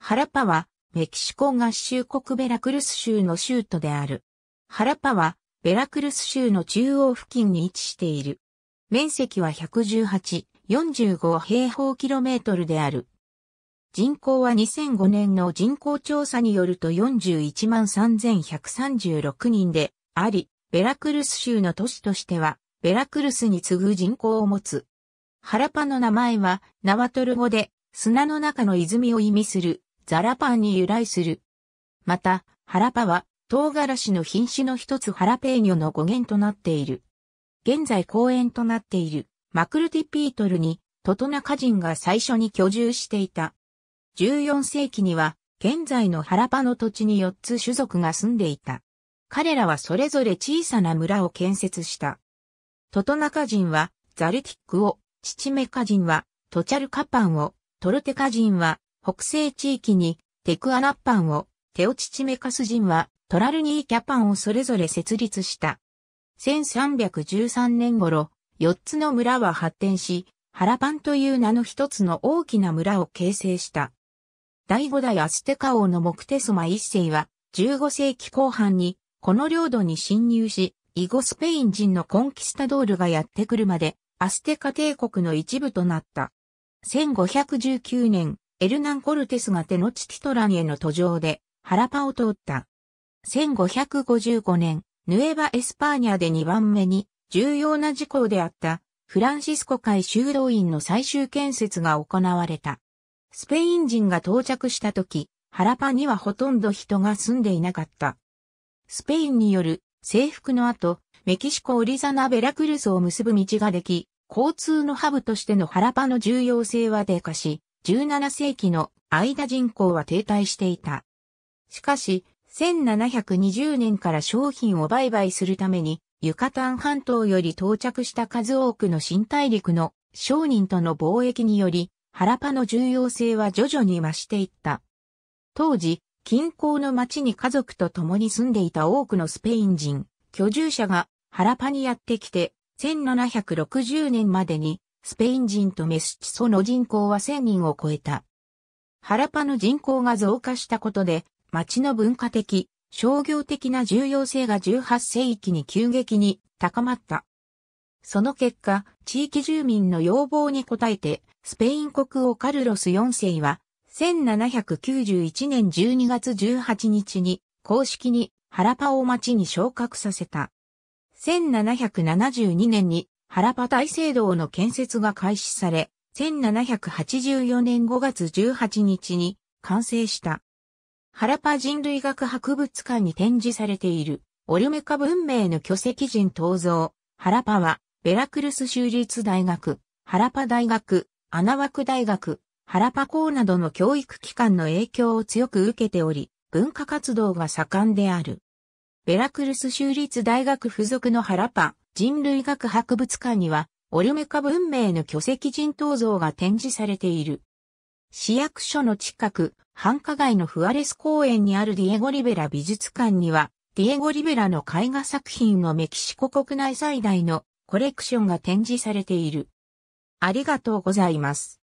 ハラパは、メキシコ合衆国ベラクルス州の州都である。ハラパは、ベラクルス州の中央付近に位置している。面積は118、45平方キロメートルである。人口は2005年の人口調査によると41万3136人であり、ベラクルス州の都市としては、ベラクルスに次ぐ人口を持つ。ハラパの名前は、ナワトル語で、砂の中の泉を意味するザラパンに由来する。また、ハラパは唐辛子の品種の一つハラペーニョの語源となっている。現在公園となっているマクルティピートルにトトナカ人が最初に居住していた。14世紀には現在のハラパの土地に4つ種族が住んでいた。彼らはそれぞれ小さな村を建設した。トトナカ人はザルティックを、チチメカ人はトチャルカパンを、トルテカ人は北西地域にテクアナッパンを、テオチチメカス人はトラルニーキャパンをそれぞれ設立した。1313年頃、4つの村は発展し、ハラパンという名の一つの大きな村を形成した。第五代アステカ王のモクテスマ一世は、15世紀後半に、この領土に侵入し、イゴスペイン人のコンキスタドールがやってくるまで、アステカ帝国の一部となった。1519年、エルナン・コルテスがテノチティトランへの途上で、ハラパを通った。1555年、ヌエバ・エスパーニャで2番目に重要な事項であったフランシスコ海修道院の最終建設が行われた。スペイン人が到着した時、ハラパにはほとんど人が住んでいなかった。スペインによる征服の後、メキシコオリザナ・ベラクルスを結ぶ道ができ、交通のハブとしてのハラパの重要性は低下し、17世紀の間人口は停滞していた。しかし、1720年から商品を売買するために、ユカタン半島より到着した数多くの新大陸の商人との貿易により、ハラパの重要性は徐々に増していった。当時、近郊の町に家族と共に住んでいた多くのスペイン人、居住者がハラパにやってきて、1760年までにスペイン人とメスチソの人口は1000人を超えた。ハラパの人口が増加したことで、町の文化的、商業的な重要性が18世紀に急激に高まった。その結果、地域住民の要望に応えて、スペイン国王カルロス4世は、1791年12月18日に公式にハラパを町に昇格させた。1772年に原パ大聖堂の建設が開始され、1784年5月18日に完成した。原パ人類学博物館に展示されている、オルメカ文明の巨石人登像。原パは、ベラクルス州立大学、原パ大学、アナワク大学、原パ校などの教育機関の影響を強く受けており、文化活動が盛んである。ベラクルス州立大学附属の原パ人類学博物館には、オルメカ文明の巨石人頭像が展示されている。市役所の近く、繁華街のフアレス公園にあるディエゴ・リベラ美術館には、ディエゴ・リベラの絵画作品のメキシコ国内最大のコレクションが展示されている。ありがとうございます。